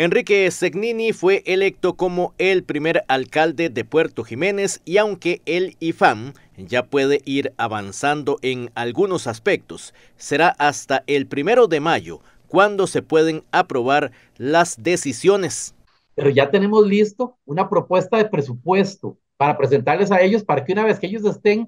Enrique Segnini fue electo como el primer alcalde de Puerto Jiménez y aunque el IFAM ya puede ir avanzando en algunos aspectos, será hasta el primero de mayo cuando se pueden aprobar las decisiones. Pero ya tenemos listo una propuesta de presupuesto para presentarles a ellos para que una vez que ellos estén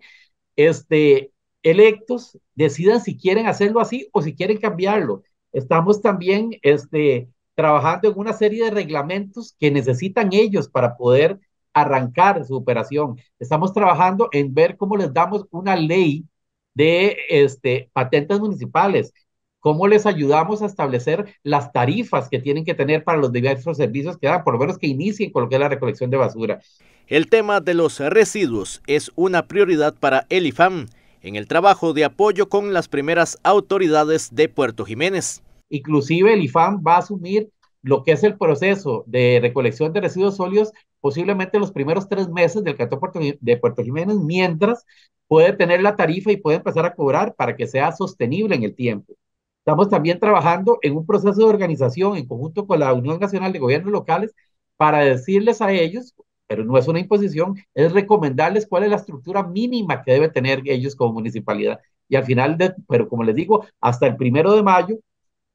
este, electos decidan si quieren hacerlo así o si quieren cambiarlo. Estamos también este, trabajando en una serie de reglamentos que necesitan ellos para poder arrancar su operación. Estamos trabajando en ver cómo les damos una ley de este, patentes municipales, cómo les ayudamos a establecer las tarifas que tienen que tener para los diversos servicios que dan, por lo menos que inicien con lo que es la recolección de basura. El tema de los residuos es una prioridad para Elifam en el trabajo de apoyo con las primeras autoridades de Puerto Jiménez. Inclusive el IFAM va a asumir lo que es el proceso de recolección de residuos sólidos posiblemente los primeros tres meses del Cantón de Puerto Jiménez, mientras puede tener la tarifa y puede empezar a cobrar para que sea sostenible en el tiempo. Estamos también trabajando en un proceso de organización en conjunto con la Unión Nacional de Gobiernos Locales para decirles a ellos, pero no es una imposición, es recomendarles cuál es la estructura mínima que deben tener ellos como municipalidad. Y al final, de, pero como les digo, hasta el primero de mayo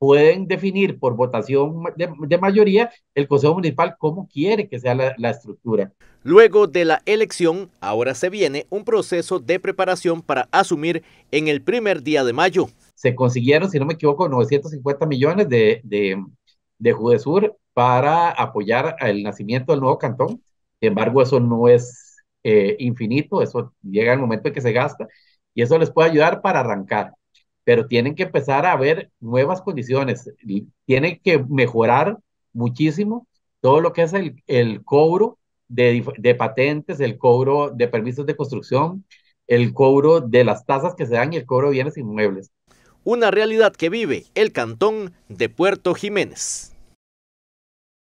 pueden definir por votación de, mayoría el Consejo Municipal cómo quiere que sea la, estructura. Luego de la elección, ahora se viene un proceso de preparación para asumir en el primer día de mayo. Se consiguieron, si no me equivoco, 950 millones de, de, de Judesur para apoyar el nacimiento del nuevo cantón. Sin embargo, eso no es eh, infinito, eso llega el momento en que se gasta y eso les puede ayudar para arrancar pero tienen que empezar a ver nuevas condiciones, tienen que mejorar muchísimo todo lo que es el, cobro de, de, patentes, el cobro de permisos de construcción, el cobro de las tasas que se dan y el cobro de bienes inmuebles. Una realidad que vive el cantón de Puerto Jiménez.